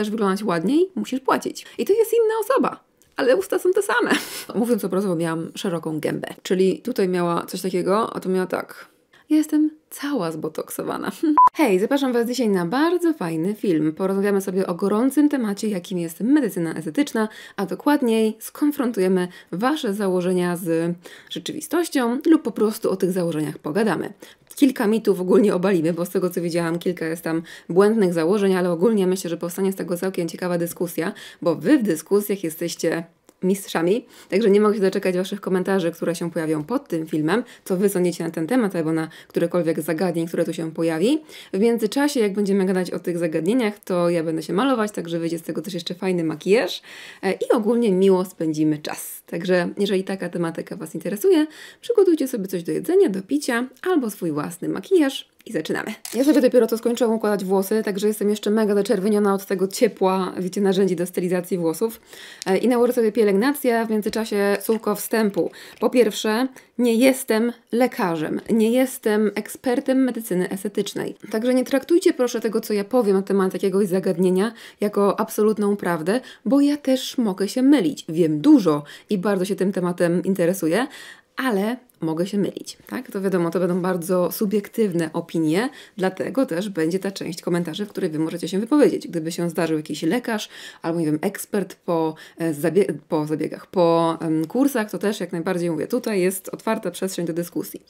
chcesz wyglądać ładniej, musisz płacić. I to jest inna osoba ale usta są te same. Mówiąc obrazowo, miałam szeroką gębę. Czyli tutaj miała coś takiego, a tu miała tak jestem cała zbotoksowana. Hej, zapraszam Was dzisiaj na bardzo fajny film. Porozmawiamy sobie o gorącym temacie, jakim jest medycyna estetyczna, a dokładniej skonfrontujemy Wasze założenia z rzeczywistością lub po prostu o tych założeniach pogadamy. Kilka mitów ogólnie obalimy, bo z tego co widziałam, kilka jest tam błędnych założeń, ale ogólnie myślę, że powstanie z tego całkiem ciekawa dyskusja, bo Wy w dyskusjach jesteście mistrzami. Także nie mogę się doczekać Waszych komentarzy, które się pojawią pod tym filmem, co Wy sądzicie na ten temat albo na którekolwiek zagadnień, które tu się pojawi. W międzyczasie, jak będziemy gadać o tych zagadnieniach, to ja będę się malować, także wyjdzie z tego też jeszcze fajny makijaż e, i ogólnie miło spędzimy czas. Także jeżeli taka tematyka Was interesuje, przygotujcie sobie coś do jedzenia, do picia albo swój własny makijaż i zaczynamy. Ja sobie dopiero co skończyłam układać włosy, także jestem jeszcze mega zaczerwieniona od tego ciepła, wiecie, narzędzi do stylizacji włosów. E, I nałożę sobie pielęgnację, w międzyczasie słówko wstępu. Po pierwsze, nie jestem lekarzem, nie jestem ekspertem medycyny estetycznej. Także nie traktujcie proszę tego, co ja powiem na temat jakiegoś zagadnienia, jako absolutną prawdę, bo ja też mogę się mylić. Wiem dużo i bardzo się tym tematem interesuję, ale mogę się mylić, tak? To wiadomo, to będą bardzo subiektywne opinie, dlatego też będzie ta część komentarzy, w której Wy możecie się wypowiedzieć. Gdyby się zdarzył jakiś lekarz albo, nie wiem, ekspert po, e, zabie po zabiegach, po um, kursach, to też jak najbardziej mówię, tutaj jest otwarta przestrzeń do dyskusji.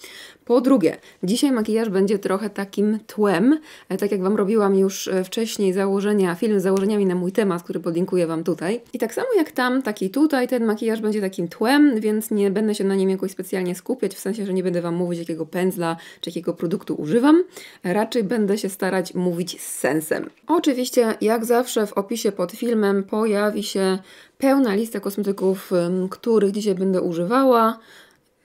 Po drugie, dzisiaj makijaż będzie trochę takim tłem, e, tak jak Wam robiłam już e, wcześniej założenia, film z założeniami na mój temat, który podlinkuję Wam tutaj. I tak samo jak tam, taki tutaj, ten makijaż będzie takim tłem, więc nie będę się na nim jakoś specjalnie skupiać, skupiać, w sensie, że nie będę Wam mówić, jakiego pędzla czy jakiego produktu używam. Raczej będę się starać mówić z sensem. Oczywiście, jak zawsze w opisie pod filmem pojawi się pełna lista kosmetyków, których dzisiaj będę używała.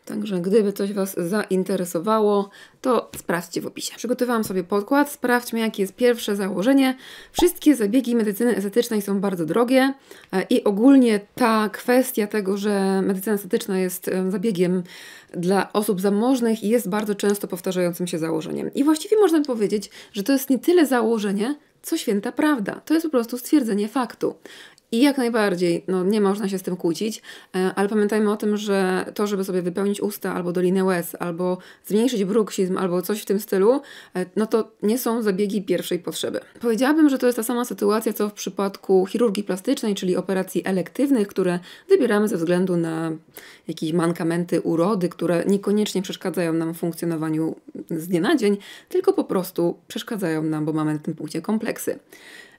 Także gdyby coś Was zainteresowało, to sprawdźcie w opisie. Przygotowałam sobie podkład, sprawdźmy jakie jest pierwsze założenie. Wszystkie zabiegi medycyny estetycznej są bardzo drogie e, i ogólnie ta kwestia tego, że medycyna estetyczna jest e, zabiegiem dla osób zamożnych jest bardzo często powtarzającym się założeniem. I właściwie można powiedzieć, że to jest nie tyle założenie, co święta prawda. To jest po prostu stwierdzenie faktu. I jak najbardziej, no nie można się z tym kłócić, e, ale pamiętajmy o tym, że to, żeby sobie wypełnić usta albo dolinę łez, albo zmniejszyć bruksizm, albo coś w tym stylu, e, no to nie są zabiegi pierwszej potrzeby. Powiedziałabym, że to jest ta sama sytuacja, co w przypadku chirurgii plastycznej, czyli operacji elektywnych, które wybieramy ze względu na jakieś mankamenty urody, które niekoniecznie przeszkadzają nam w funkcjonowaniu z dnia na dzień, tylko po prostu przeszkadzają nam, bo mamy na tym punkcie kompleksy.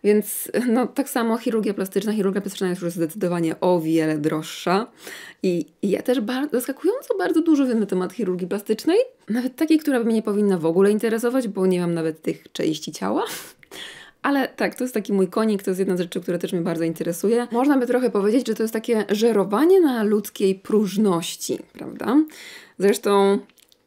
Więc no, tak samo chirurgia plastyczna. Chirurgia plastyczna jest już zdecydowanie o wiele droższa. I, i ja też bardzo, zaskakująco bardzo dużo wiem na temat chirurgii plastycznej. Nawet takiej, która by mnie nie powinna w ogóle interesować, bo nie mam nawet tych części ciała. Ale tak, to jest taki mój konik, to jest jedna z rzeczy, która też mnie bardzo interesuje. Można by trochę powiedzieć, że to jest takie żerowanie na ludzkiej próżności, prawda? Zresztą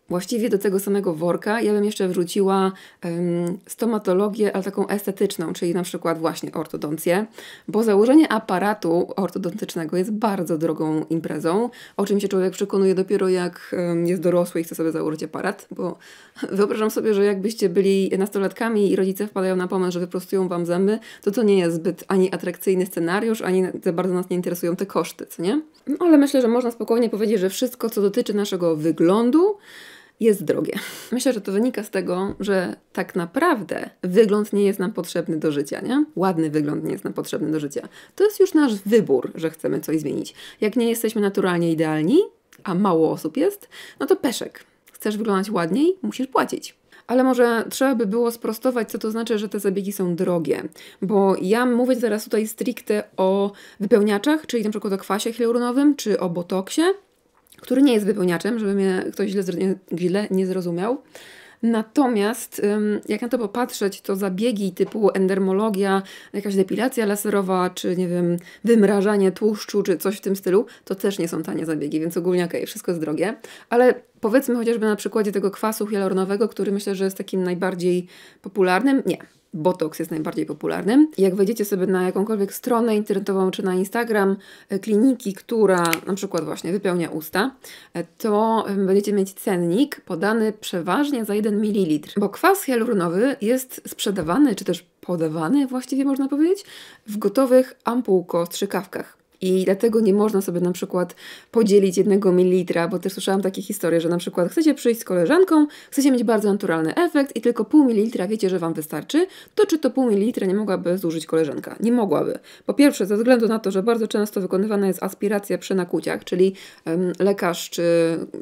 Właściwie do tego samego worka ja bym jeszcze wrzuciła ym, stomatologię, ale taką estetyczną, czyli na przykład właśnie ortodoncję, bo założenie aparatu ortodontycznego jest bardzo drogą imprezą, o czym się człowiek przekonuje dopiero jak ym, jest dorosły i chce sobie założyć aparat, bo wyobrażam sobie, że jakbyście byli nastolatkami i rodzice wpadają na pomysł, że wyprostują Wam zęby, to to nie jest zbyt ani atrakcyjny scenariusz, ani za bardzo nas nie interesują te koszty, co nie? No ale myślę, że można spokojnie powiedzieć, że wszystko, co dotyczy naszego wyglądu, jest drogie. Myślę, że to wynika z tego, że tak naprawdę wygląd nie jest nam potrzebny do życia, nie? Ładny wygląd nie jest nam potrzebny do życia. To jest już nasz wybór, że chcemy coś zmienić. Jak nie jesteśmy naturalnie idealni, a mało osób jest, no to peszek. Chcesz wyglądać ładniej, musisz płacić. Ale może trzeba by było sprostować, co to znaczy, że te zabiegi są drogie. Bo ja mówię teraz tutaj stricte o wypełniaczach, czyli np. o kwasie hialuronowym, czy o botoksie, który nie jest wypełniaczem, żeby mnie ktoś źle, źle nie zrozumiał. Natomiast jak na to popatrzeć, to zabiegi typu endermologia, jakaś depilacja laserowa, czy nie wiem, wymrażanie tłuszczu, czy coś w tym stylu, to też nie są tanie zabiegi, więc ogólnie okej, okay, wszystko jest drogie. Ale powiedzmy chociażby na przykładzie tego kwasu hialuronowego, który myślę, że jest takim najbardziej popularnym. Nie, Botox jest najbardziej popularnym. Jak wejdziecie sobie na jakąkolwiek stronę internetową czy na Instagram e, kliniki, która na przykład właśnie wypełnia usta, e, to będziecie mieć cennik podany przeważnie za 1 ml, bo kwas hialuronowy jest sprzedawany czy też podawany, właściwie można powiedzieć, w gotowych ampułko-strzykawkach. I dlatego nie można sobie na przykład podzielić jednego mililitra, bo też słyszałam takie historie, że na przykład chcecie przyjść z koleżanką, chcecie mieć bardzo naturalny efekt i tylko pół mililitra wiecie, że Wam wystarczy, to czy to pół mililitra nie mogłaby zużyć koleżanka? Nie mogłaby. Po pierwsze, ze względu na to, że bardzo często wykonywana jest aspiracja przy nakuciach, czyli lekarz czy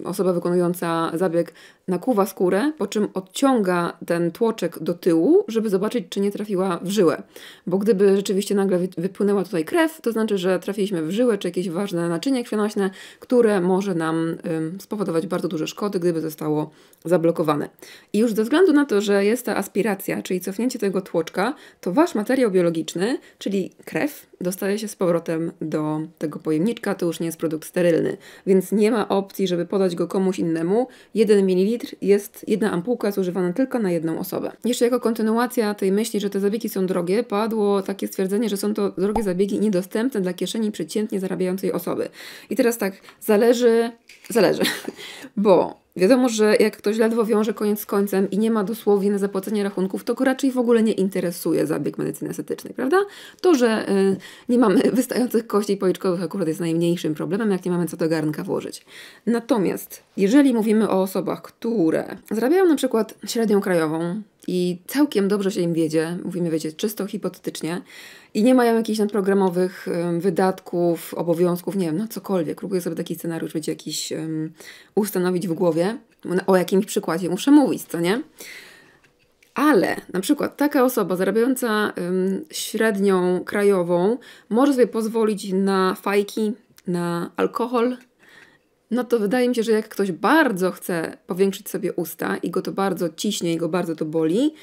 osoba wykonująca zabieg nakuwa skórę, po czym odciąga ten tłoczek do tyłu, żeby zobaczyć, czy nie trafiła w żyłę. Bo gdyby rzeczywiście nagle wypłynęła tutaj krew, to znaczy, że trafiliśmy w żyłę czy jakieś ważne naczynie krwionośne, które może nam spowodować bardzo duże szkody, gdyby zostało zablokowane. I już ze względu na to, że jest ta aspiracja, czyli cofnięcie tego tłoczka, to wasz materiał biologiczny, czyli krew, dostaje się z powrotem do tego pojemniczka, to już nie jest produkt sterylny, więc nie ma opcji, żeby podać go komuś innemu. 1 ml jest jedna ampułka zużywana tylko na jedną osobę. Jeszcze jako kontynuacja tej myśli, że te zabiegi są drogie, padło takie stwierdzenie, że są to drogie zabiegi niedostępne dla kieszeni przeciętnie zarabiającej osoby. I teraz tak, zależy, zależy, bo Wiadomo, że jak ktoś ledwo wiąże koniec z końcem i nie ma dosłownie na zapłacenie rachunków, to go raczej w ogóle nie interesuje zabieg medycyny estetycznej, prawda? To, że y, nie mamy wystających kości policzkowych akurat jest najmniejszym problemem, jak nie mamy co do garnka włożyć. Natomiast jeżeli mówimy o osobach, które zarabiają na przykład średnią krajową i całkiem dobrze się im wiedzie, mówimy, wiecie, czysto hipotetycznie, i nie mają jakichś nadprogramowych wydatków, obowiązków, nie wiem, no cokolwiek. Próbuję sobie taki scenariusz być jakiś um, ustanowić w głowie, o jakimś przykładzie muszę mówić, co nie? Ale na przykład taka osoba zarabiająca um, średnią krajową może sobie pozwolić na fajki, na alkohol, no to wydaje mi się, że jak ktoś bardzo chce powiększyć sobie usta i go to bardzo ciśnie i go bardzo to boli,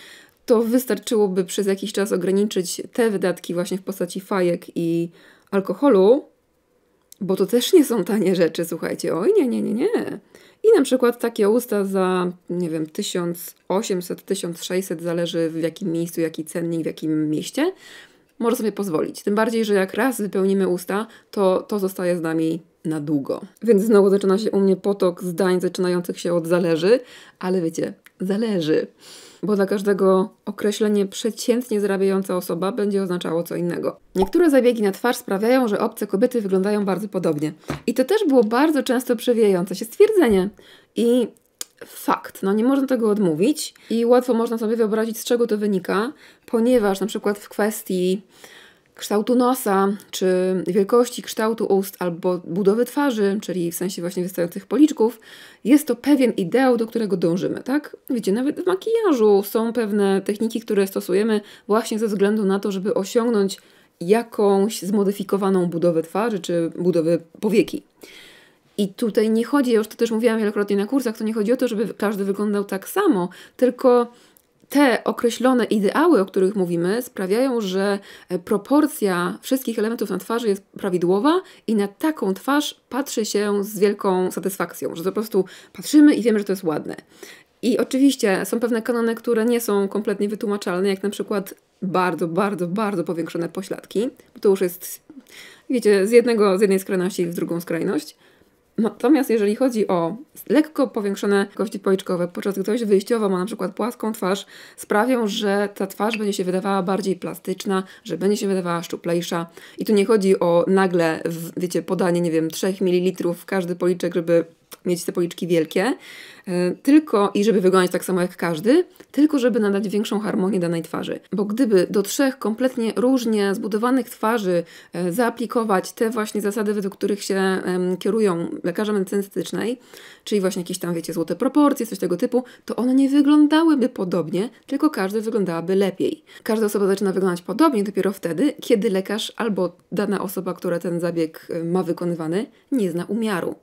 to wystarczyłoby przez jakiś czas ograniczyć te wydatki właśnie w postaci fajek i alkoholu, bo to też nie są tanie rzeczy, słuchajcie. Oj, nie, nie, nie, nie. I na przykład takie usta za, nie wiem, 1800, 1600, zależy w jakim miejscu, jaki cennik, w jakim mieście, może sobie pozwolić. Tym bardziej, że jak raz wypełnimy usta, to to zostaje z nami na długo. Więc znowu zaczyna się u mnie potok zdań zaczynających się od zależy, ale wiecie, zależy bo dla każdego określenie przeciętnie zarabiająca osoba będzie oznaczało co innego. Niektóre zabiegi na twarz sprawiają, że obce kobiety wyglądają bardzo podobnie. I to też było bardzo często przewijające się stwierdzenie. I fakt, no nie można tego odmówić i łatwo można sobie wyobrazić z czego to wynika, ponieważ na przykład w kwestii kształtu nosa, czy wielkości kształtu ust, albo budowy twarzy, czyli w sensie właśnie wystających policzków, jest to pewien ideał, do którego dążymy, tak? Wiecie, nawet w makijażu są pewne techniki, które stosujemy właśnie ze względu na to, żeby osiągnąć jakąś zmodyfikowaną budowę twarzy, czy budowę powieki. I tutaj nie chodzi, ja już to też mówiłam wielokrotnie na kursach, to nie chodzi o to, żeby każdy wyglądał tak samo, tylko te określone ideały, o których mówimy, sprawiają, że e, proporcja wszystkich elementów na twarzy jest prawidłowa i na taką twarz patrzy się z wielką satysfakcją, że po prostu patrzymy i wiemy, że to jest ładne. I oczywiście są pewne kanony, które nie są kompletnie wytłumaczalne, jak na przykład bardzo, bardzo, bardzo powiększone pośladki. To już jest, wiecie, z, jednego, z jednej skrajności w drugą skrajność. Natomiast jeżeli chodzi o lekko powiększone kości policzkowe, podczas gdy ktoś wyjściowo ma na przykład płaską twarz, sprawią, że ta twarz będzie się wydawała bardziej plastyczna, że będzie się wydawała szczuplejsza. I tu nie chodzi o nagle, wiecie, podanie, nie wiem, 3 ml w każdy policzek, żeby mieć te policzki wielkie, e, tylko i żeby wyglądać tak samo jak każdy, tylko żeby nadać większą harmonię danej twarzy. Bo gdyby do trzech kompletnie różnie zbudowanych twarzy e, zaaplikować te właśnie zasady, według których się kierują lekarze medycyny estetycznej, czyli właśnie jakieś tam, wiecie, złote proporcje, coś tego typu, to one nie wyglądałyby podobnie, tylko każdy wyglądałaby lepiej. Każda osoba zaczyna wyglądać podobnie dopiero wtedy, kiedy lekarz albo dana osoba, która ten zabieg e, ma wykonywany, nie zna umiaru.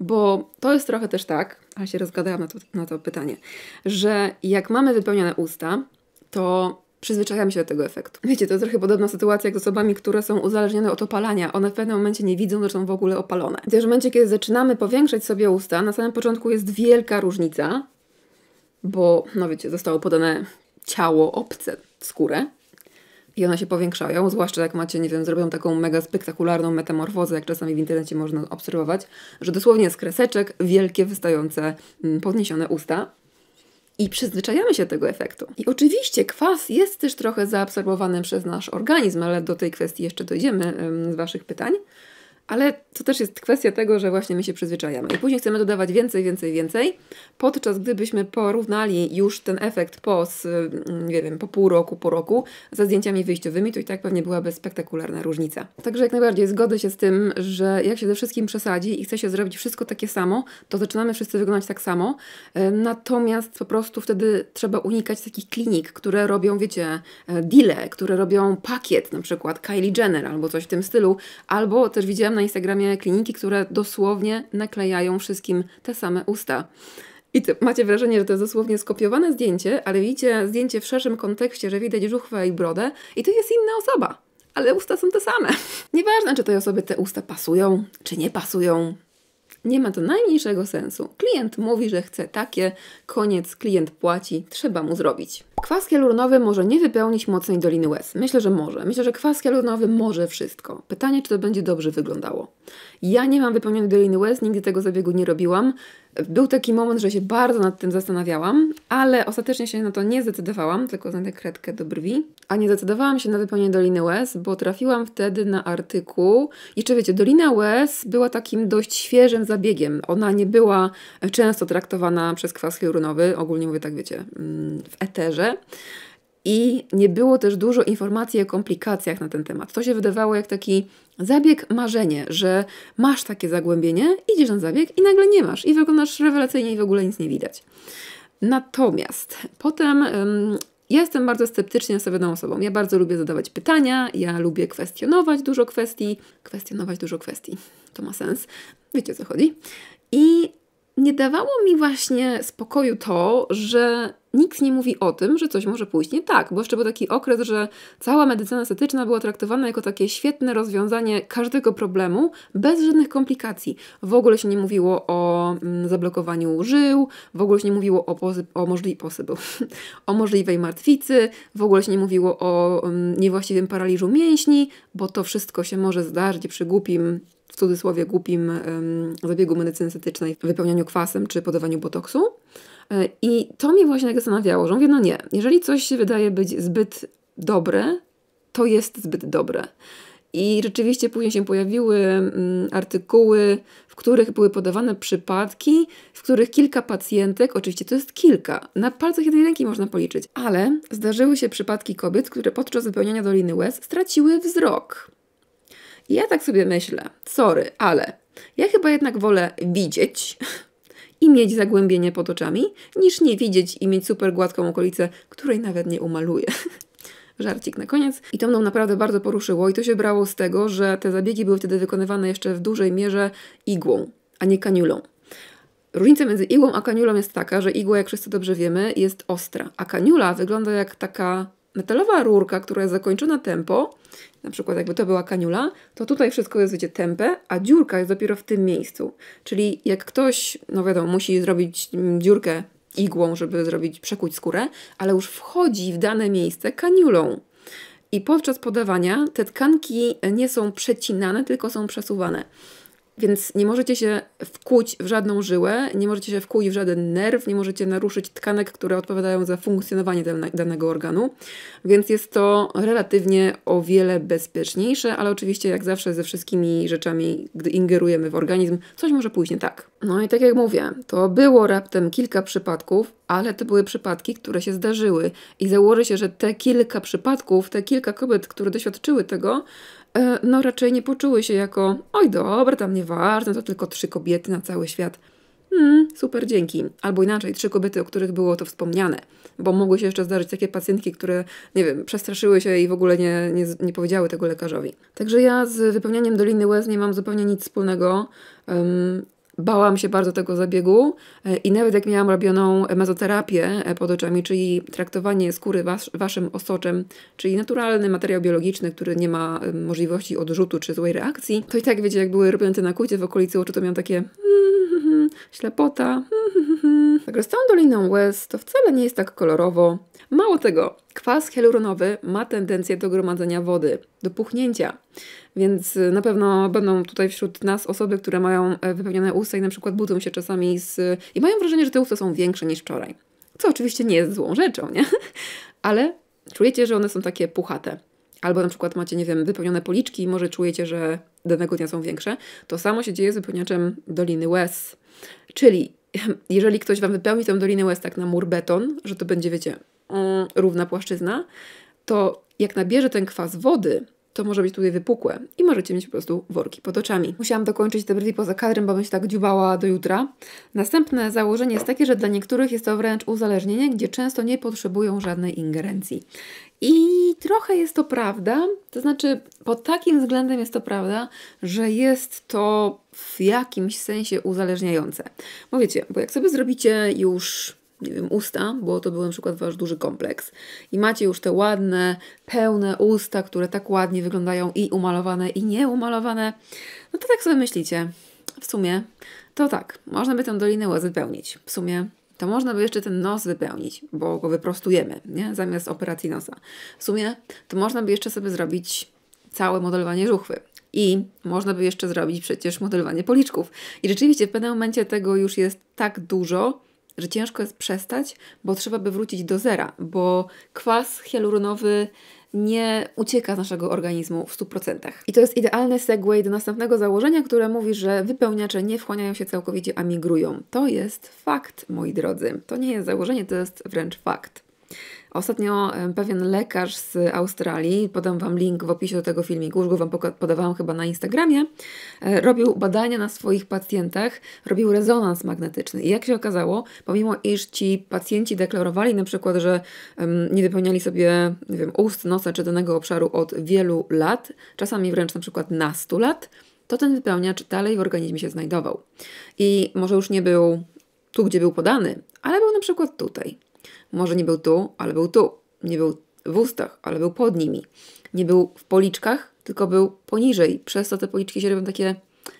Bo to jest trochę też tak, ale się rozgadałam na to, na to pytanie, że jak mamy wypełnione usta, to przyzwyczajamy się do tego efektu. Wiecie, to jest trochę podobna sytuacja jak z osobami, które są uzależnione od opalania. One w pewnym momencie nie widzą, że są w ogóle opalone. Też w momencie, kiedy zaczynamy powiększać sobie usta, na samym początku jest wielka różnica, bo, no wiecie, zostało podane ciało obce, skórę, i one się powiększają, zwłaszcza jak macie, nie wiem, zrobią taką mega spektakularną metamorfozę, jak czasami w internecie można obserwować, że dosłownie z kreseczek wielkie, wystające, mm, podniesione usta. I przyzwyczajamy się tego efektu. I oczywiście kwas jest też trochę zaabsorbowany przez nasz organizm, ale do tej kwestii jeszcze dojdziemy mm, z Waszych pytań. Ale to też jest kwestia tego, że właśnie my się przyzwyczajamy. I później chcemy dodawać więcej, więcej, więcej, podczas gdybyśmy porównali już ten efekt po, z, mm, nie wiem, po pół roku, po roku ze zdjęciami wyjściowymi, to i tak pewnie byłaby spektakularna różnica. Także jak najbardziej zgodzę się z tym, że jak się ze wszystkim przesadzi i chce się zrobić wszystko takie samo, to zaczynamy wszyscy wyglądać tak samo. E, natomiast po prostu wtedy trzeba unikać takich klinik, które robią, wiecie, e, deale, które robią pakiet, na przykład Kylie Jenner albo coś w tym stylu, albo też widziałem na Instagramie kliniki, które dosłownie naklejają wszystkim te same usta. I macie wrażenie, że to jest dosłownie skopiowane zdjęcie, ale widzicie zdjęcie w szerszym kontekście, że widać żuchwę i brodę i to jest inna osoba, ale usta są te same. Nieważne, czy tej osobie te usta pasują, czy nie pasują. Nie ma to najmniejszego sensu. Klient mówi, że chce takie, koniec, klient płaci, trzeba mu zrobić. Kwas hialuronowy może nie wypełnić mocnej doliny łez. Myślę, że może. Myślę, że kwas hialuronowy może wszystko. Pytanie, czy to będzie dobrze wyglądało. Ja nie mam wypełnionej Doliny Łez, nigdy tego zabiegu nie robiłam. Był taki moment, że się bardzo nad tym zastanawiałam, ale ostatecznie się na to nie zdecydowałam, tylko znajdę kredkę do brwi. A nie zdecydowałam się na wypełnienie Doliny Łez, bo trafiłam wtedy na artykuł. I czy wiecie, Dolina Łez była takim dość świeżym zabiegiem. Ona nie była często traktowana przez kwas hialuronowy, ogólnie mówię tak, wiecie, mm, w eterze i nie było też dużo informacji o komplikacjach na ten temat. To się wydawało jak taki zabieg marzenie, że masz takie zagłębienie, idziesz na zabieg i nagle nie masz i wyglądasz rewelacyjnie i w ogóle nic nie widać. Natomiast potem ym, jestem bardzo sceptycznie nastawioną osobą. Ja bardzo lubię zadawać pytania, ja lubię kwestionować dużo kwestii. Kwestionować dużo kwestii, to ma sens. Wiecie o co chodzi. I nie dawało mi właśnie spokoju to, że nikt nie mówi o tym, że coś może pójść nie tak, bo jeszcze był taki okres, że cała medycyna estetyczna była traktowana jako takie świetne rozwiązanie każdego problemu bez żadnych komplikacji. W ogóle się nie mówiło o mm, zablokowaniu żył, w ogóle się nie mówiło o, pozy- o, możli- posybu, o możliwej martwicy, w ogóle się nie mówiło o mm, niewłaściwym paraliżu mięśni, bo to wszystko się może zdarzyć przy głupim w cudzysłowie głupim zabiegu medycyny estetycznej, wypełnianiu kwasem czy podawaniu botoksu. E, I to mnie właśnie tak zastanawiało, że mówię, no nie, jeżeli coś się wydaje być zbyt dobre, to jest zbyt dobre. I rzeczywiście później się pojawiły mm, artykuły, w których były podawane przypadki, w których kilka pacjentek, oczywiście to jest kilka, na palcach jednej ręki można policzyć, ale zdarzyły się przypadki kobiet, które podczas wypełniania doliny łez straciły wzrok. Ja tak sobie myślę, sorry, ale ja chyba jednak wolę widzieć i mieć zagłębienie pod oczami, niż nie widzieć i mieć super gładką okolicę, której nawet nie umaluję żarcik na koniec. I to mną naprawdę bardzo poruszyło i to się brało z tego, że te zabiegi były wtedy wykonywane jeszcze w dużej mierze igłą, a nie kaniulą. Różnica między igłą a kaniulą jest taka, że igła, jak wszyscy dobrze wiemy, jest ostra, a kaniula wygląda jak taka metalowa rurka, która jest zakończona tempo na przykład jakby to była kaniula, to tutaj wszystko jest, wiecie, tępe, a dziurka jest dopiero w tym miejscu. Czyli jak ktoś, no wiadomo, musi zrobić mm, dziurkę igłą, żeby zrobić, przekuć skórę, ale już wchodzi w dane miejsce kaniulą. I podczas podawania te tkanki nie są przecinane, tylko są przesuwane. Więc nie możecie się wkuć w żadną żyłę, nie możecie się wkuć w żaden nerw, nie możecie naruszyć tkanek, które odpowiadają za funkcjonowanie danego organu. Więc jest to relatywnie o wiele bezpieczniejsze, ale oczywiście, jak zawsze, ze wszystkimi rzeczami, gdy ingerujemy w organizm, coś może pójść nie tak. No i tak jak mówię, to było raptem kilka przypadków, ale to były przypadki, które się zdarzyły. I założę się, że te kilka przypadków, te kilka kobiet, które doświadczyły tego, e, no raczej nie poczuły się jako, oj dobra, tam nie ważne, to tylko trzy kobiety na cały świat. Hmm, super, dzięki. Albo inaczej, trzy kobiety, o których było to wspomniane, bo mogły się jeszcze zdarzyć takie pacjentki, które, nie wiem, przestraszyły się i w ogóle nie, nie, nie powiedziały tego lekarzowi. Także ja z wypełnianiem Doliny Łez nie mam zupełnie nic wspólnego. Um, Bałam się bardzo tego zabiegu i nawet jak miałam robioną mezoterapię pod oczami, czyli traktowanie skóry was, waszym osoczem, czyli naturalny materiał biologiczny, który nie ma możliwości odrzutu czy złej reakcji, to i tak wiecie, jak były robione te nakucie w okolicy oczu, to miałam takie ślepota. Także z tą Doliną Łez to wcale nie jest tak kolorowo. Mało tego, kwas hialuronowy ma tendencję do gromadzenia wody, do puchnięcia, więc y, na pewno będą tutaj wśród nas osoby, które mają e, wypełnione usta i na przykład budzą się czasami z... i mają wrażenie, że te usta są większe niż wczoraj. Co oczywiście nie jest złą rzeczą, nie? Ale czujecie, że one są takie puchate. Albo na przykład macie, nie wiem, wypełnione policzki i może czujecie, że danego dnia są większe. To samo się dzieje z wypełniaczem Doliny Łez. Czyli jeżeli ktoś Wam wypełni tę Dolinę Łez tak na mur beton, że to będzie, wiecie, mm, równa płaszczyzna, to jak nabierze ten kwas wody, to może być tutaj wypukłe i możecie mieć po prostu worki pod oczami. Musiałam dokończyć te brwi poza kadrem, bo bym się tak dziubała do jutra. Następne założenie jest takie, że dla niektórych jest to wręcz uzależnienie, gdzie często nie potrzebują żadnej ingerencji. I trochę jest to prawda, to znaczy pod takim względem jest to prawda, że jest to w jakimś sensie uzależniające. Mówicie, wiecie, bo jak sobie zrobicie już nie wiem, usta, bo to był na przykład wasz duży kompleks i macie już te ładne, pełne usta, które tak ładnie wyglądają i umalowane, i nieumalowane, no to tak sobie myślicie. W sumie to tak, można by tę dolinę łez wypełnić. W sumie to można by jeszcze ten nos wypełnić, bo go wyprostujemy, nie? Zamiast operacji nosa. W sumie to można by jeszcze sobie zrobić całe modelowanie żuchwy. I można by jeszcze zrobić przecież modelowanie policzków. I rzeczywiście w pewnym momencie tego już jest tak dużo, że ciężko jest przestać, bo trzeba by wrócić do zera, bo kwas hialuronowy nie ucieka z naszego organizmu w 100%. I to jest idealny segue do następnego założenia, które mówi, że wypełniacze nie wchłaniają się całkowicie, a migrują. To jest fakt, moi drodzy. To nie jest założenie, to jest wręcz fakt. Ostatnio pewien lekarz z Australii, podam Wam link w opisie do tego filmiku, już go Wam podawałam chyba na Instagramie, e, robił badania na swoich pacjentach, robił rezonans magnetyczny. I jak się okazało, pomimo iż ci pacjenci deklarowali na przykład, że nie wypełniali sobie nie wiem, ust, nosa czy danego obszaru od wielu lat, czasami wręcz na przykład nastu lat, to ten wypełniacz dalej w organizmie się znajdował. I może już nie był tu, gdzie był podany, ale był na przykład tutaj. Może nie był tu, ale był tu. Nie był w ustach, ale był pod nimi. Nie był w policzkach, tylko był poniżej. Przez to te policzki się robią takie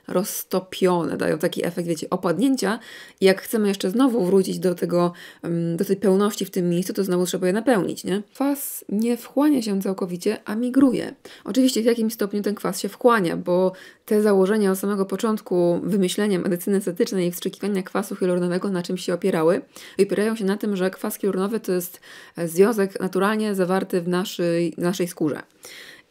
roztopione, dają taki efekt, wiecie, opadnięcia. I jak chcemy jeszcze znowu wrócić do tego, mm, do tej pełności w tym miejscu, to znowu trzeba je napełnić, nie? Kwas nie wchłania się całkowicie, a migruje. Oczywiście w jakimś stopniu ten kwas się wchłania, bo te założenia od samego początku wymyślenia medycyny estetycznej i wstrzykiwania kwasu hialuronowego na czym się opierały, opierają się na tym, że kwas hialuronowy to jest e, związek naturalnie zawarty w naszej, naszej skórze.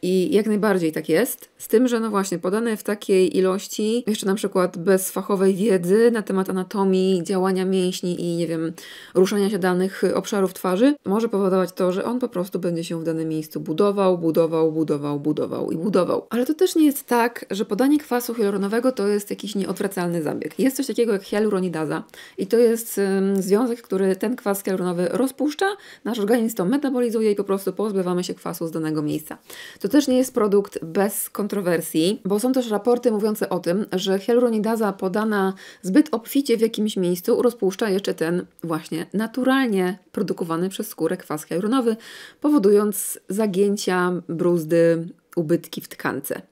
I jak najbardziej tak jest, z tym, że no właśnie podane w takiej ilości, jeszcze na przykład bez fachowej wiedzy na temat anatomii, działania mięśni i nie wiem, ruszania się danych obszarów twarzy, może powodować to, że on po prostu będzie się w danym miejscu budował, budował, budował, budował i budował. Ale to też nie jest tak, że podanie kwasu hialuronowego to jest jakiś nieodwracalny zabieg. Jest coś takiego jak hialuronidaza i to jest ym, związek, który ten kwas hialuronowy rozpuszcza, nasz organizm to metabolizuje i po prostu pozbywamy się kwasu z danego miejsca. To to też nie jest produkt bez kontrowersji, bo są też raporty mówiące o tym, że hialuronidaza podana zbyt obficie w jakimś miejscu rozpuszcza jeszcze ten właśnie naturalnie produkowany przez skórę kwas hialuronowy, powodując zagięcia, bruzdy, ubytki w tkance.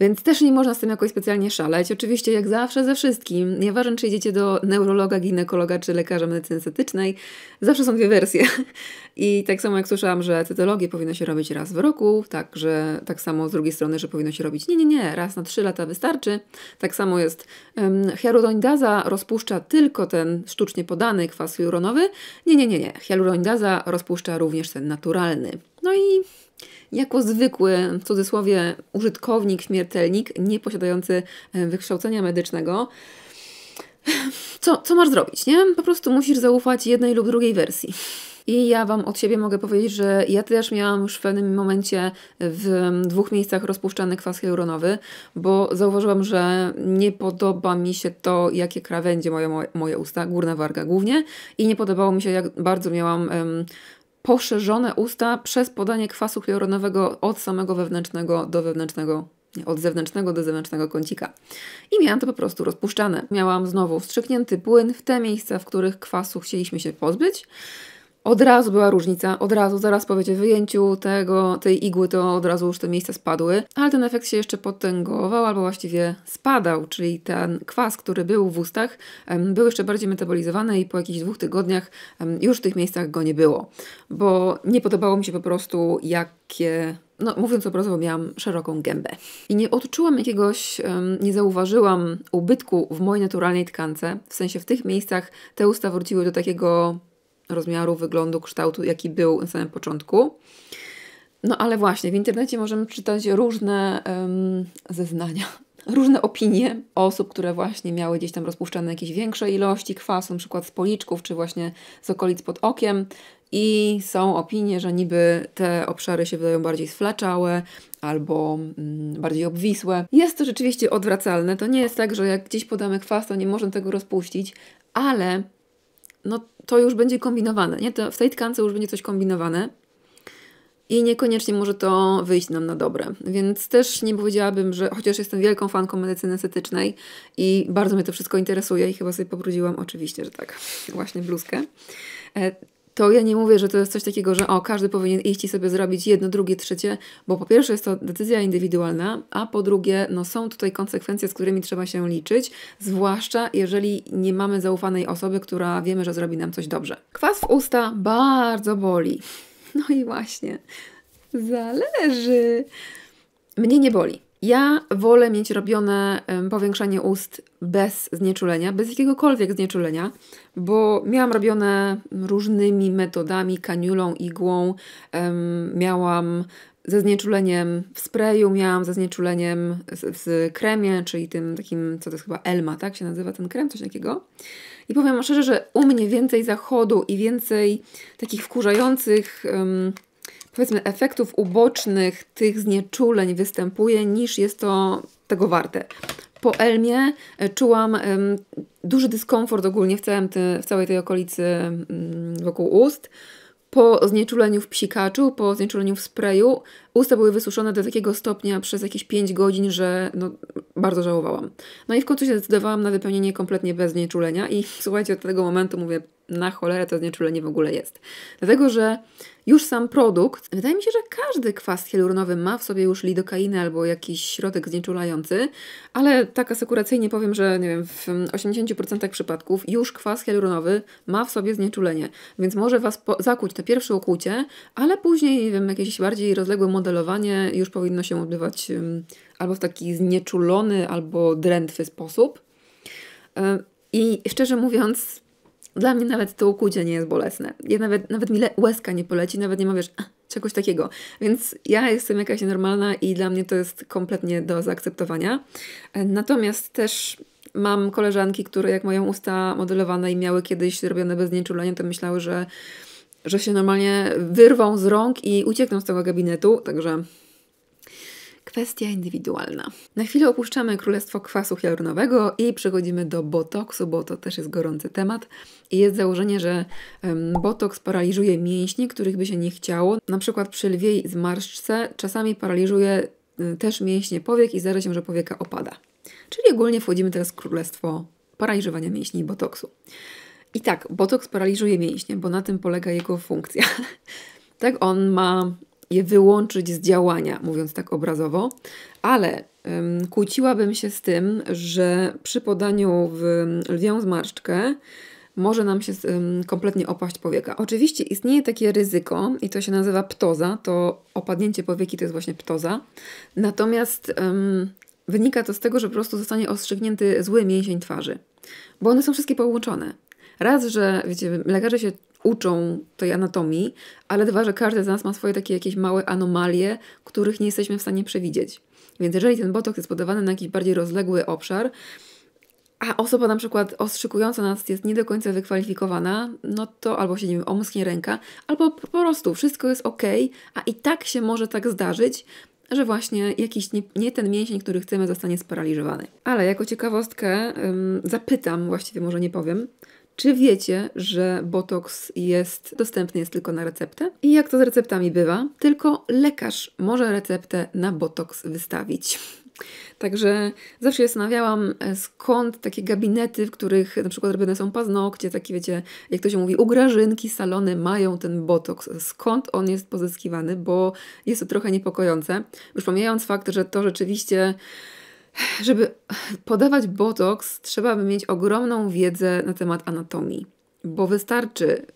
Więc też nie można z tym jakoś specjalnie szaleć. Oczywiście, jak zawsze, ze wszystkim, nieważne czy idziecie do neurologa, ginekologa czy lekarza medycyny estetycznej, zawsze są dwie wersje. I tak samo jak słyszałam, że cytologię powinno się robić raz w roku, także tak samo z drugiej strony, że powinno się robić nie, nie, nie, raz na trzy lata wystarczy. Tak samo jest um, rozpuszcza tylko ten sztucznie podany kwas hialuronowy. Nie, nie, nie, nie. Hialurondaza rozpuszcza również ten naturalny. No i jako zwykły, w cudzysłowie, użytkownik, śmiertelnik, nie posiadający e, wykształcenia medycznego. Co, co masz zrobić, nie? Po prostu musisz zaufać jednej lub drugiej wersji. I ja Wam od siebie mogę powiedzieć, że ja też miałam już w pewnym momencie w dwóch miejscach rozpuszczany kwas hialuronowy, bo zauważyłam, że nie podoba mi się to, jakie krawędzie mają moje, moje usta, górna warga głównie, i nie podobało mi się, jak bardzo miałam um, poszerzone usta przez podanie kwasu hialuronowego od samego wewnętrznego do wewnętrznego od zewnętrznego do zewnętrznego kącika. I miałam to po prostu rozpuszczane. Miałam znowu wstrzyknięty płyn w te miejsca, w których kwasu chcieliśmy się pozbyć. Od razu była różnica, od razu, zaraz po wiecie, wyjęciu tego, tej igły, to od razu już te miejsca spadły, ale ten efekt się jeszcze potęgował, albo właściwie spadał, czyli ten kwas, który był w ustach, był jeszcze bardziej metabolizowany i po jakichś dwóch tygodniach już w tych miejscach go nie było, bo nie podobało mi się po prostu, jakie no, mówiąc obrazowo, miałam szeroką gębę. I nie odczułam jakiegoś, um, nie zauważyłam ubytku w mojej naturalnej tkance. W sensie w tych miejscach te usta wróciły do takiego rozmiaru, wyglądu, kształtu, jaki był na samym początku. No ale właśnie, w internecie możemy czytać różne um, zeznania, różne opinie osób, które właśnie miały gdzieś tam rozpuszczane jakieś większe ilości kwasu, na przykład z policzków, czy właśnie z okolic pod okiem. I są opinie, że niby te obszary się wydają bardziej sflaczałe albo mm, bardziej obwisłe. Jest to rzeczywiście odwracalne. To nie jest tak, że jak gdzieś podamy kwas, to nie możemy tego rozpuścić, ale no to już będzie kombinowane. Nie? To w tej tkance już będzie coś kombinowane i niekoniecznie może to wyjść nam na dobre. Więc też nie powiedziałabym, że chociaż jestem wielką fanką medycyny estetycznej i bardzo mnie to wszystko interesuje i chyba sobie pobrudziłam, oczywiście, że tak, właśnie bluzkę. E, to ja nie mówię, że to jest coś takiego, że o, każdy powinien iść i sobie zrobić jedno, drugie, trzecie, bo po pierwsze jest to decyzja indywidualna, a po drugie, no są tutaj konsekwencje, z którymi trzeba się liczyć, zwłaszcza jeżeli nie mamy zaufanej osoby, która wiemy, że zrobi nam coś dobrze. Kwas w usta bardzo boli. No i właśnie, zależy. Mnie nie boli. Ja wolę mieć robione powiększanie ust bez znieczulenia, bez jakiegokolwiek znieczulenia, bo miałam robione różnymi metodami, kaniulą, igłą, miałam ze znieczuleniem w sprayu, miałam ze znieczuleniem z, kremie, czyli tym takim, co to jest chyba Elma, tak się nazywa ten krem, coś takiego. I powiem szczerze, że u mnie więcej zachodu i więcej takich wkurzających powiedzmy efektów ubocznych tych znieczuleń występuje, niż jest to tego warte. Po Elmie e, czułam um, duży dyskomfort ogólnie w, całym w całej tej okolicy um, wokół ust. Po znieczuleniu w psikaczu, po znieczuleniu w sprayu, usta były wysuszone do takiego stopnia przez jakieś 5 godzin, że no, bardzo żałowałam. No i w końcu się zdecydowałam na wypełnienie kompletnie bez znieczulenia i słuchajcie, od tego momentu mówię, na cholerę to znieczulenie w ogóle jest. Dlatego, że już sam produkt. Wydaje mi się, że każdy kwas hialuronowy ma w sobie już lidokainę albo jakiś środek znieczulający, ale tak asekuracyjnie powiem, że nie wiem, w 80% przypadków już kwas hialuronowy ma w sobie znieczulenie, więc może Was zakuć te pierwsze ukłucie, ale później, nie wiem, jakieś bardziej rozległe modelowanie już powinno się odbywać albo w taki znieczulony, albo drętwy sposób. I szczerze mówiąc, dla mnie nawet to ukłucie nie jest bolesne. Ja nawet, nawet mi łezka nie poleci, nawet nie mam, wiesz, czegoś takiego. Więc ja jestem jakaś normalna i dla mnie to jest kompletnie do zaakceptowania. E, natomiast też mam koleżanki, które jak mają usta modelowane i miały kiedyś robione beznieczulenie, to myślały, że, że się normalnie wyrwą z rąk i uciekną z tego gabinetu. Także kwestia indywidualna. Na chwilę opuszczamy królestwo kwasu hialuronowego i przechodzimy do botoksu, bo to też jest gorący temat. I jest założenie, że botoks paraliżuje mięśnie, których by się nie chciało. Na przykład przy lwiej zmarszczce czasami paraliżuje y, też mięśnie powiek i zdarza się, że powieka opada. Czyli ogólnie wchodzimy teraz w królestwo paraliżowania mięśni i botoksu. I tak, botoks paraliżuje mięśnie, bo na tym polega jego funkcja. tak, on ma je wyłączyć z działania, mówiąc tak obrazowo, ale ym, kłóciłabym się z tym, że przy podaniu w lwią zmarszczkę może nam się ym, kompletnie opaść powieka. Oczywiście istnieje takie ryzyko i to się nazywa ptoza, to opadnięcie powieki to jest właśnie ptoza. Natomiast ym, wynika to z tego, że po prostu zostanie ostrzygnięty zły mięsień twarzy, bo one są wszystkie połączone. Raz, że wiecie, lekarze się uczą tej anatomii, ale dwa, że każdy z nas ma swoje takie jakieś małe anomalie, których nie jesteśmy w stanie przewidzieć. Więc jeżeli ten botok jest podawany na jakiś bardziej rozległy obszar, a osoba na przykład ostrzykująca nas jest nie do końca wykwalifikowana, no to albo się nim omsknie ręka, albo po prostu wszystko jest ok, a i tak się może tak zdarzyć, że właśnie jakiś nie, nie, ten mięsień, który chcemy, zostanie sparaliżowany. Ale jako ciekawostkę ym, zapytam, właściwie może nie powiem, czy wiecie, że botoks jest dostępny jest tylko na receptę? I jak to z receptami bywa? Tylko lekarz może receptę na botoks wystawić. Także zawsze się zastanawiałam, e, skąd takie gabinety, w których na przykład robione są paznokcie, takie wiecie, jak to się mówi, ugrażynki, salony mają ten botoks. Skąd on jest pozyskiwany, bo jest to trochę niepokojące. Już pomijając fakt, że to rzeczywiście żeby podawać botoks, trzeba by mieć ogromną wiedzę na temat anatomii, bo wystarczy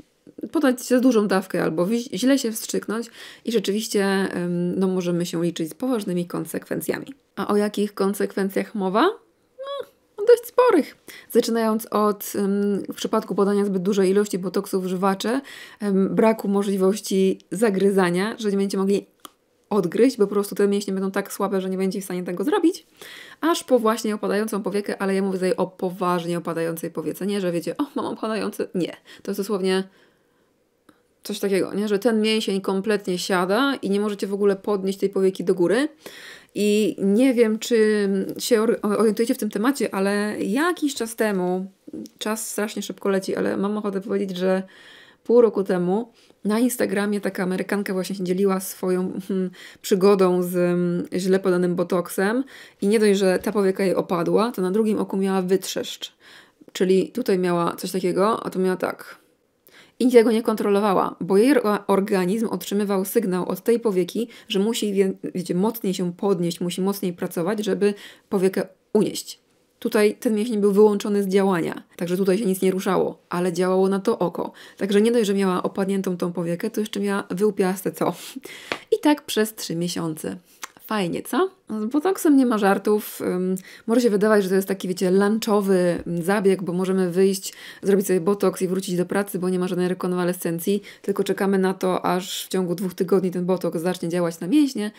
podać za dużą dawkę albo źle się wstrzyknąć i rzeczywiście no, możemy się liczyć z poważnymi konsekwencjami. A o jakich konsekwencjach mowa? No, no, dość sporych. Zaczynając od w przypadku podania zbyt dużej ilości botoksów żywacze, braku możliwości zagryzania, że nie będziecie mogli odgryźć, bo po prostu te mięśnie będą tak słabe, że nie będziecie w stanie tego zrobić aż po właśnie opadającą powiekę, ale ja mówię tutaj o poważnie opadającej powiece. Nie, że wiecie, o, mam opadający. Nie. To jest dosłownie coś takiego, nie? że ten mięsień kompletnie siada i nie możecie w ogóle podnieść tej powieki do góry. I nie wiem, czy się orientujecie w tym temacie, ale jakiś czas temu, czas strasznie szybko leci, ale mam ochotę powiedzieć, że pół roku temu na Instagramie taka Amerykanka właśnie się dzieliła swoją hmm, przygodą z hmm, źle podanym botoksem i nie dość, że ta powieka jej opadła, to na drugim oku miała wytrzeszcz. Czyli tutaj miała coś takiego, a tu miała tak. I tego nie kontrolowała, bo jej organizm otrzymywał sygnał od tej powieki, że musi, wie, wiecie, mocniej się podnieść, musi mocniej pracować, żeby powiekę unieść. Tutaj ten mięsień był wyłączony z działania, także tutaj się nic nie ruszało, ale działało na to oko. Także nie dość, że miała opadniętą tą powiekę, to jeszcze miała wyłupiaste co. I tak przez trzy miesiące. Fajnie, co? Z botoksem nie ma żartów. może się wydawać, że to jest taki, wiecie, lunchowy zabieg, bo możemy wyjść, zrobić sobie botoks i wrócić do pracy, bo nie ma żadnej rekonwalescencji, tylko czekamy na to, aż w ciągu dwóch tygodni ten botoks zacznie działać na mięśnie,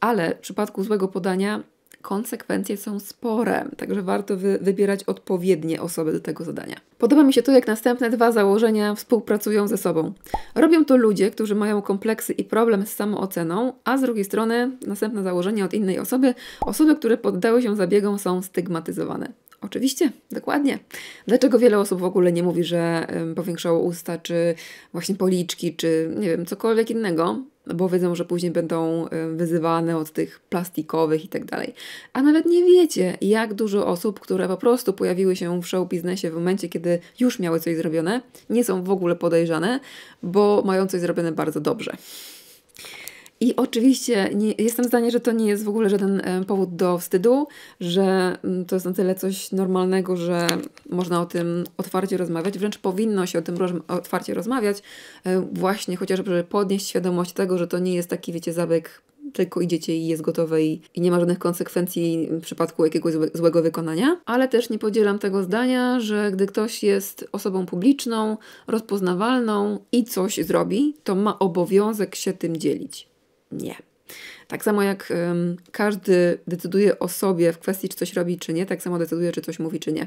ale w przypadku złego podania konsekwencje są spore, także warto wy wybierać odpowiednie osoby do tego zadania. Podoba mi się to, jak następne dwa założenia współpracują ze sobą. Robią to ludzie, którzy mają kompleksy i problem z samooceną, a z drugiej strony następne założenie od innej osoby, osoby, które poddały się zabiegom są stygmatyzowane. Oczywiście, dokładnie. Dlaczego wiele osób w ogóle nie mówi, że powiększało usta, czy właśnie policzki, czy nie wiem, cokolwiek innego? bo wiedzą, że później będą y, wyzywane od tych plastikowych i tak dalej. A nawet nie wiecie, jak dużo osób, które po prostu pojawiły się w show biznesie w momencie, kiedy już miały coś zrobione, nie są w ogóle podejrzane, bo mają coś zrobione bardzo dobrze. I oczywiście nie, jestem zdania, że to nie jest w ogóle żaden e, powód do wstydu, że mm, to jest na tyle coś normalnego, że można o tym otwarcie rozmawiać, wręcz powinno się o tym otwarcie rozmawiać, e, właśnie chociażby podnieść świadomość tego, że to nie jest taki, wiecie, zabieg tylko idziecie i jest gotowe i, i, nie ma żadnych konsekwencji w przypadku jakiegoś złego wykonania. Ale też nie podzielam tego zdania, że gdy ktoś jest osobą publiczną, rozpoznawalną i coś zrobi, to ma obowiązek się tym dzielić. Nie. Tak samo jak um, każdy decyduje o sobie w kwestii, czy coś robi, czy nie, tak samo decyduje, czy coś mówi, czy nie.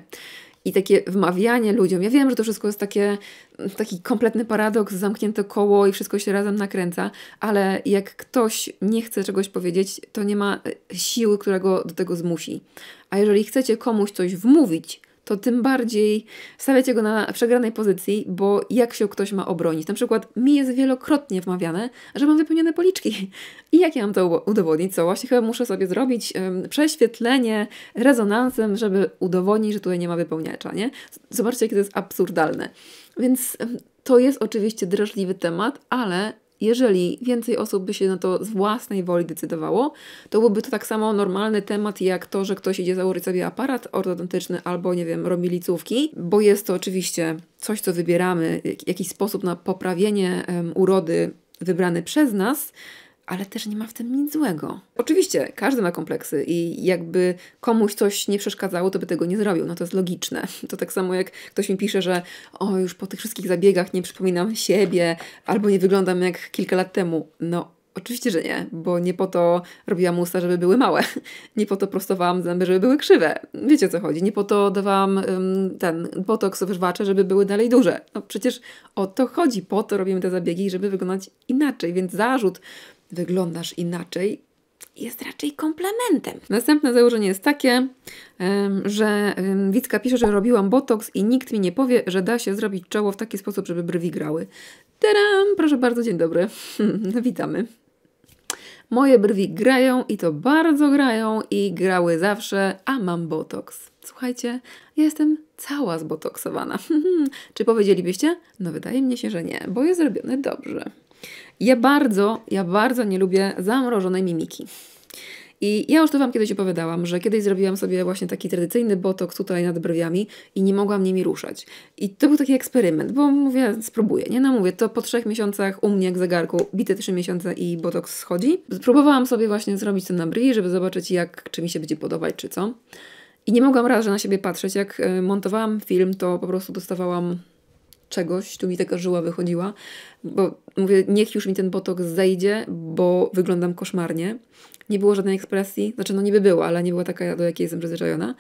I takie wmawianie ludziom, ja wiem, że to wszystko jest takie, mm, taki kompletny paradoks, zamknięte koło i wszystko się razem nakręca, ale jak ktoś nie chce czegoś powiedzieć, to nie ma e, siły, która go do tego zmusi. A jeżeli chcecie komuś coś wmówić, to tym bardziej stawiacie go na przegranej pozycji, bo jak się ktoś ma obronić? Na przykład mi jest wielokrotnie wmawiane, że mam wypełnione policzki. I jak ja mam to udowodnić? Co? Właśnie chyba muszę sobie zrobić um, prześwietlenie rezonansem, żeby udowodnić, że tutaj nie ma wypełniacza, nie? Zobaczcie, jakie to jest absurdalne. Więc um, to jest oczywiście drażliwy temat, ale jeżeli więcej osób by się na to z własnej woli decydowało, to byłby to tak samo normalny temat jak to, że ktoś idzie założyć sobie aparat ortodontyczny albo, nie wiem, robi licówki, bo jest to oczywiście coś, co wybieramy, jakiś sposób na poprawienie um, urody wybrany przez nas, ale też nie ma w tym nic złego. Oczywiście, każdy ma kompleksy i jakby komuś coś nie przeszkadzało, to by tego nie zrobił. No to jest logiczne. To tak samo jak ktoś mi pisze, że o, już po tych wszystkich zabiegach nie przypominam siebie albo nie wyglądam jak kilka lat temu. No Oczywiście, że nie, bo nie po to robiłam usta, żeby były małe. Nie po to prostowałam zęby, żeby były krzywe. Wiecie o co chodzi. Nie po to dawałam um, ten botoks wyżwacze, żeby były dalej duże. No przecież o to chodzi. Po to robimy te zabiegi, żeby wyglądać inaczej. Więc zarzut, wyglądasz inaczej, jest raczej komplementem. Następne założenie jest takie, że Wicka pisze, że robiłam botoks i nikt mi nie powie, że da się zrobić czoło w taki sposób, żeby brwi grały. Teraz Proszę bardzo, dzień dobry. Witamy. Moje brwi grają i to bardzo grają i grały zawsze, a mam botoks. Słuchajcie, ja jestem cała zbotoksowana. Czy powiedzielibyście? No wydaje mi się, że nie, bo jest zrobione dobrze. Ja bardzo, ja bardzo nie lubię zamrożonej mimiki. I ja już to Wam kiedyś opowiadałam, że kiedyś zrobiłam sobie właśnie taki tradycyjny botoks tutaj nad brwiami i nie mogłam nimi ruszać. I to był taki eksperyment, bo mówię, spróbuję, nie? No mówię, to po trzech miesiącach u mnie jak zegarku, bite trzy miesiące i botoks schodzi. Spróbowałam sobie właśnie zrobić to na brwi, żeby zobaczyć jak, czy mi się będzie podobać, czy co. I nie mogłam raz, że na siebie patrzeć. Jak e, montowałam film, to po prostu dostawałam czegoś, tu mi taka żyła wychodziła, bo mówię, niech już mi ten botoks zejdzie, bo wyglądam koszmarnie. Nie było żadnej ekspresji, znaczy no niby było, ale nie była taka, do jakiej jestem przyzwyczajona.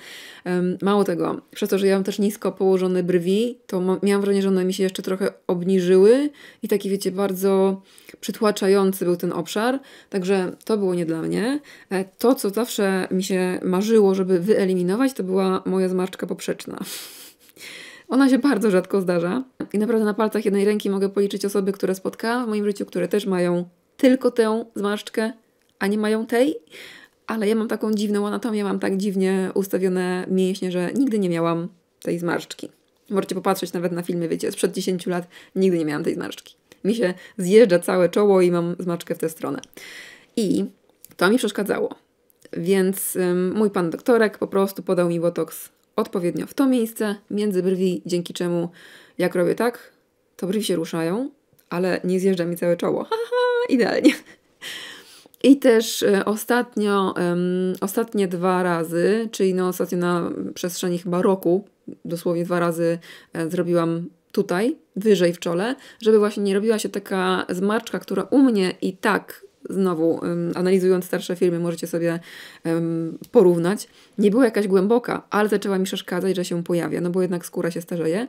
Um, mało tego, przez to, że ja mam też nisko położone brwi, to miałam wrażenie, że one mi się jeszcze trochę obniżyły i taki, wiecie, bardzo przytłaczający był ten obszar, także to było nie dla mnie. E, to, co zawsze mi się marzyło, żeby wyeliminować, to była moja zmarszczka poprzeczna. Ona się bardzo rzadko zdarza i naprawdę na palcach jednej ręki mogę policzyć osoby, które spotkałam w moim życiu, które też mają tylko tę zmarszczkę, a nie mają tej. Ale ja mam taką dziwną anatomię, mam tak dziwnie ustawione mięśnie, że nigdy nie miałam tej zmarszczki. Możecie popatrzeć nawet na filmy, wiecie, sprzed 10 lat nigdy nie miałam tej zmarszczki. Mi się zjeżdża całe czoło i mam zmarszczkę w tę stronę. I to mi przeszkadzało. Więc ym, mój pan doktorek po prostu podał mi botoks odpowiednio w to miejsce, między brwi, dzięki czemu jak robię tak, to brwi się ruszają, ale nie zjeżdża mi całe czoło. ha, idealnie. I też e, ostatnio, um, ostatnie dwa razy, czyli no ostatnio na przestrzeni chyba roku, dosłownie dwa razy e, zrobiłam tutaj, wyżej w czole, żeby właśnie nie robiła się taka zmarczka, która u mnie i tak znowu analizując starsze filmy, możecie sobie porównać, nie była jakaś głęboka, ale zaczęła mi przeszkadzać, że się pojawia, no bo jednak skóra się starzeje.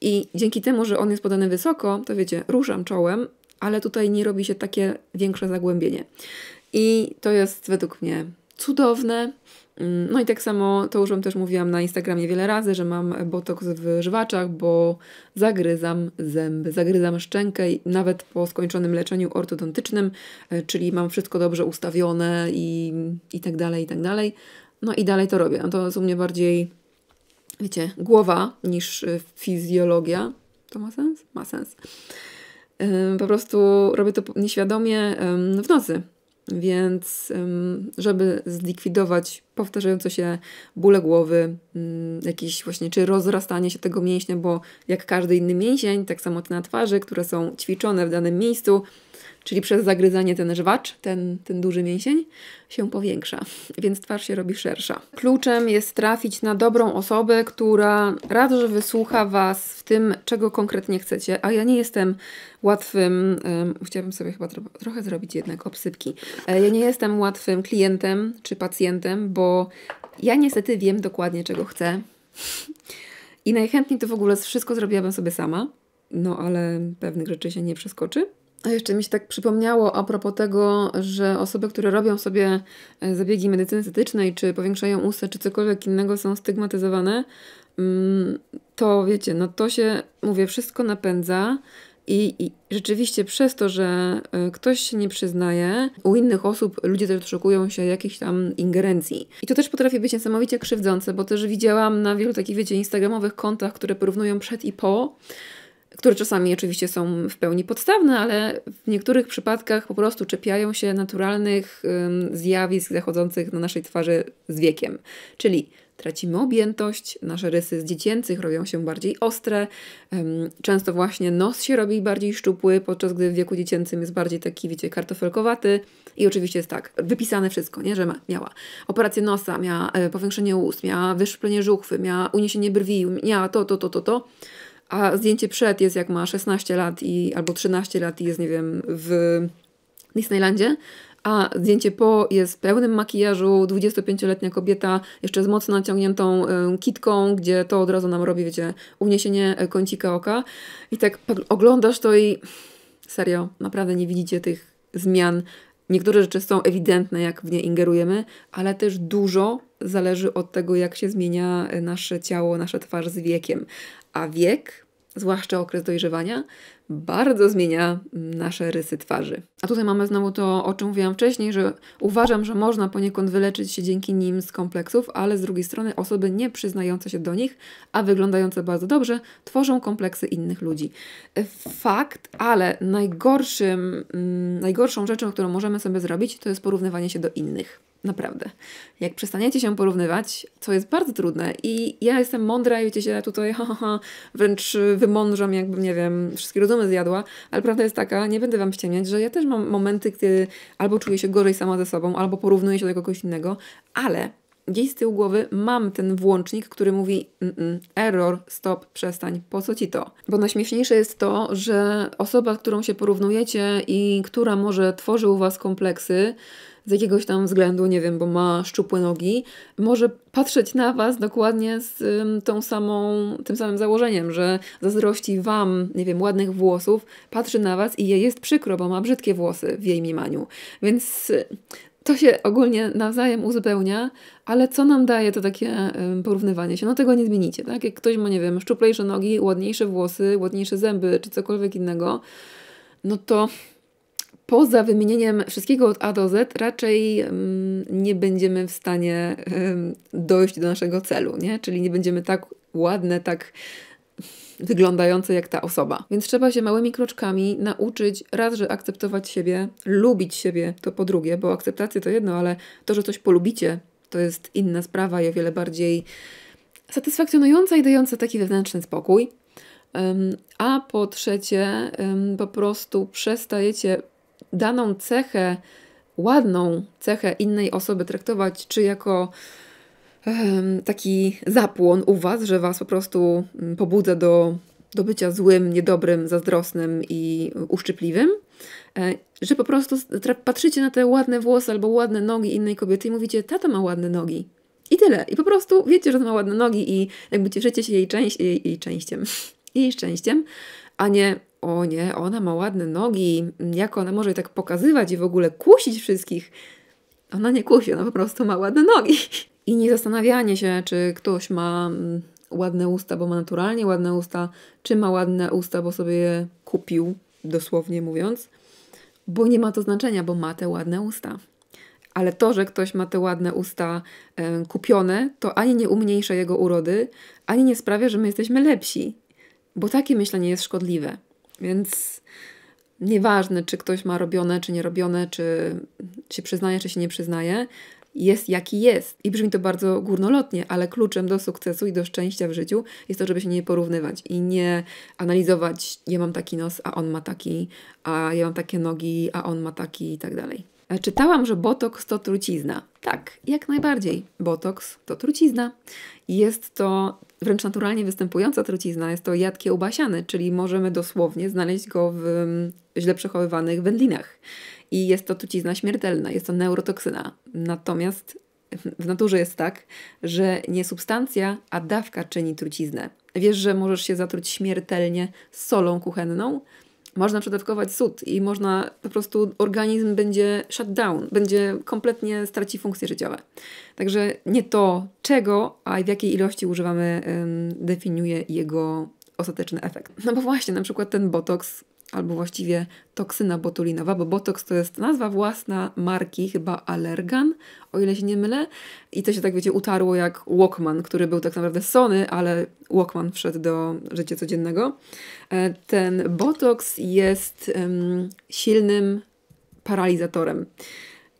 I dzięki temu, że on jest podany wysoko, to wiecie, ruszam czołem, ale tutaj nie robi się takie większe zagłębienie. I to jest według mnie cudowne. Mm, no i tak samo, to już Wam też mówiłam na Instagramie wiele razy, że mam botoks w żywaczach, bo zagryzam zęby, zagryzam szczękę nawet po skończonym leczeniu ortodontycznym, e, czyli mam wszystko dobrze ustawione i, i tak dalej, i tak dalej. No i dalej to robię. No to jest u mnie bardziej, wiecie, głowa niż e, fizjologia. To ma sens? Ma sens. E, po prostu robię to nieświadomie w nocy. Więc, żeby zlikwidować powtarzające się bóle głowy, mm, jakieś właśnie, czy rozrastanie się tego mięśnia, bo jak każdy inny mięsień, tak samo te na twarzy, które są ćwiczone w danym miejscu, czyli przez zagryzanie ten żwacz, ten, ten duży mięsień, się powiększa, więc twarz się robi szersza. Kluczem jest trafić na dobrą osobę, która raz, że wysłucha Was w tym, czego konkretnie chcecie, a ja nie jestem łatwym, um, chciałabym sobie chyba tro trochę zrobić jednak obsypki, e, ja nie jestem łatwym klientem czy pacjentem, bo ja niestety wiem dokładnie, czego chcę. I najchętniej to w ogóle wszystko zrobiłabym sobie sama, no ale pewnych rzeczy się nie przeskoczy. A jeszcze mi się tak przypomniało a propos tego, że osoby, które robią sobie e, zabiegi medycyny estetycznej, czy powiększają usta, czy cokolwiek innego, są stygmatyzowane, mm, to wiecie, no to się, mówię, wszystko napędza. I, I, rzeczywiście przez to, że e, ktoś się nie przyznaje, u innych osób ludzie też doszukują się jakichś tam ingerencji. I to też potrafi być niesamowicie krzywdzące, bo też widziałam na wielu takich, wiecie, instagramowych kontach, które porównują przed i po, które czasami oczywiście są w pełni podstawne, ale w niektórych przypadkach po prostu czepiają się naturalnych zjawisk zachodzących na naszej twarzy z wiekiem. Czyli tracimy objętość, nasze rysy z dziecięcych robią się bardziej ostre, często właśnie nos się robi bardziej szczupły, podczas gdy w wieku dziecięcym jest bardziej taki, wiecie, kartofelkowaty i oczywiście jest tak, wypisane wszystko, nie, że ma, miała operację nosa, miała e, powiększenie ust, miała wyszplenie żuchwy, miała uniesienie brwi, miała to, to, to, to, to a zdjęcie przed jest jak ma 16 lat i, albo 13 lat i jest, nie wiem, w Disneylandzie, a zdjęcie po jest w pełnym makijażu, 25-letnia kobieta, jeszcze z mocno naciągniętą kitką, gdzie to od razu nam robi, wiecie, uniesienie e, kącika oka. I tak oglądasz to i serio, naprawdę nie widzicie tych zmian. Niektóre rzeczy są ewidentne, jak w nie ingerujemy, ale też dużo zależy od tego, jak się zmienia e, nasze ciało, nasza twarz z wiekiem a wiek, zwłaszcza okres dojrzewania, bardzo zmienia nasze rysy twarzy. A tutaj mamy znowu to, o czym mówiłam wcześniej, że uważam, że można poniekąd wyleczyć się dzięki nim z kompleksów, ale z drugiej strony osoby nie przyznające się do nich, a wyglądające bardzo dobrze, tworzą kompleksy innych ludzi. E, fakt, ale najgorszym, mm, najgorszą rzeczą, którą możemy sobie zrobić, to jest porównywanie się do innych. Naprawdę. Jak przestaniecie się porównywać, co jest bardzo trudne i ja jestem mądra i wiecie, się tutaj ha, ha, ha, wręcz wymądrzam, jakbym, nie wiem, wszystkie rozumy zjadła, ale prawda jest taka, nie będę Wam ściemniać, że ja też mam momenty, kiedy albo czuję się gorzej sama ze sobą, albo porównuję się do kogoś innego, ale gdzieś z tyłu głowy mam ten włącznik, który mówi error, stop, przestań, po co ci to? Bo najśmieszniejsze jest to, że osoba, z którą się porównujecie i która może tworzy u was kompleksy, z jakiegoś tam względu, nie wiem, bo ma szczupłe nogi, może patrzeć na Was dokładnie z tą samą, tym samym założeniem, że zazdrości Wam, nie wiem, ładnych włosów, patrzy na Was i jej jest przykro, bo ma brzydkie włosy w jej mniemaniu. Więc y, to się ogólnie nawzajem uzupełnia, ale co nam daje to takie porównywanie się? No tego nie zmienicie, tak? Jak ktoś ma, nie wiem, szczuplejsze nogi, ładniejsze włosy, ładniejsze zęby, czy cokolwiek innego, no to poza wymienieniem wszystkiego od A do Z raczej mm, nie będziemy w stanie dojść do naszego celu, nie? Czyli nie będziemy tak ładne, tak wyglądające jak ta osoba. Więc trzeba się małymi kroczkami nauczyć raz, że akceptować siebie, lubić siebie, to po drugie, bo akceptacja to jedno, ale to, że coś polubicie, to jest inna sprawa i o wiele bardziej satysfakcjonująca i dająca taki wewnętrzny spokój. A po trzecie, po prostu przestajecie daną cechę, ładną cechę innej osoby traktować, czy jako taki zapłon u Was, że Was po prostu mm, pobudza do, do bycia złym, niedobrym, zazdrosnym i uszczypliwym, e, że po prostu patrzycie na te ładne włosy albo ładne nogi innej kobiety i mówicie, tata ma ładne nogi. I tyle. I po prostu wiecie, że ma ładne nogi i jakby cieszycie się jej, część, jej, jej częściem. Jej szczęściem, a nie o nie, ona ma ładne nogi, jak ona może tak pokazywać i w ogóle kusić wszystkich. Ona nie kusi, ona po prostu ma ładne nogi. I nie zastanawianie się, czy ktoś ma mm, ładne usta, bo ma naturalnie ładne usta, czy ma ładne usta, bo sobie je kupił, dosłownie mówiąc, bo nie ma to znaczenia, bo ma te ładne usta. Ale to, że ktoś ma te ładne usta y, kupione, to ani nie umniejsza jego urody, ani nie sprawia, że my jesteśmy lepsi, bo takie myślenie jest szkodliwe. Więc nieważne, czy ktoś ma robione, czy nie robione, czy się przyznaje, czy się nie przyznaje, jest jaki jest. I brzmi to bardzo górnolotnie, ale kluczem do sukcesu i do szczęścia w życiu jest to, żeby się nie porównywać i nie analizować, ja mam taki nos, a on ma taki, a ja mam takie nogi, a on ma taki i tak dalej. E, czytałam, że botoks to trucizna. Tak, jak najbardziej. Botoks to trucizna. Jest to Wręcz naturalnie występująca trucizna jest to jad kiełbasiany, czyli możemy dosłownie znaleźć go w mm, źle przechowywanych wędlinach. I jest to trucizna śmiertelna, jest to neurotoksyna. Natomiast w naturze jest tak, że nie substancja, a dawka czyni truciznę. Wiesz, że możesz się zatruć śmiertelnie solą kuchenną, można przedawkować sód i można po prostu organizm będzie shut down, będzie kompletnie straci funkcje życiowe. Także nie to czego, a w jakiej ilości używamy definiuje jego ostateczny efekt. No bo właśnie, na przykład ten botoks albo właściwie toksyna botulinowa, bo botoks to jest nazwa własna marki, chyba Allergan, o ile się nie mylę. I to się tak, wiecie, utarło jak Walkman, który był tak naprawdę Sony, ale Walkman wszedł do życia codziennego. E, ten botoks jest um, silnym paralizatorem.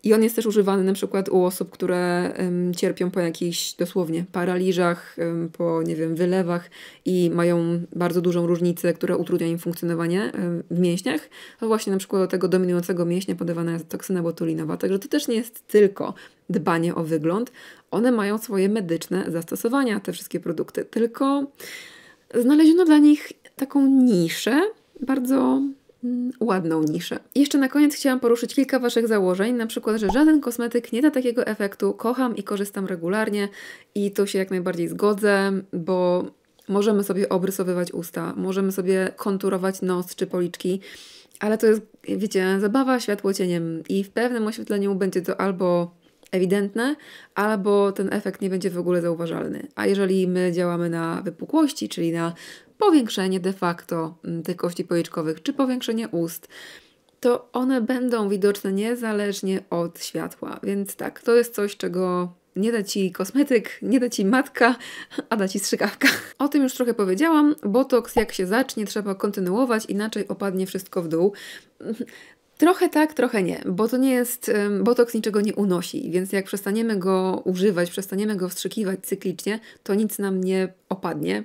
I on jest też używany na przykład u osób, które um, cierpią po jakichś dosłownie paraliżach, um, po nie wiem, wylewach i mają bardzo dużą różnicę, która utrudnia im funkcjonowanie um, w mięśniach. To właśnie na przykład do tego dominującego mięśnia podawana jest toksyna botulinowa. Także to też nie jest tylko dbanie o wygląd. One mają swoje medyczne zastosowania, te wszystkie produkty. Tylko znaleziono dla nich taką niszę, bardzo Mm, ładną niszę. Jeszcze na koniec chciałam poruszyć kilka Waszych założeń, na przykład, że żaden kosmetyk nie da takiego efektu, kocham i korzystam regularnie i to się jak najbardziej zgodzę, bo możemy sobie obrysowywać usta, możemy sobie konturować nos czy policzki, ale to jest, wiecie, zabawa światło cieniem i w pewnym oświetleniu będzie to albo ewidentne, albo ten efekt nie będzie w ogóle zauważalny. A jeżeli my działamy na wypukłości, czyli na powiększenie de facto mm, tych kości policzkowych, czy powiększenie ust, to one będą widoczne niezależnie od światła. Więc tak, to jest coś, czego nie da ci kosmetyk, nie da ci matka, a da ci strzykawka. O tym już trochę powiedziałam. Botoks, jak się zacznie, trzeba kontynuować, inaczej opadnie wszystko w dół. Trochę tak, trochę nie, bo to nie jest, botoks niczego nie unosi, więc jak przestaniemy go używać, przestaniemy go wstrzykiwać cyklicznie, to nic nam nie opadnie,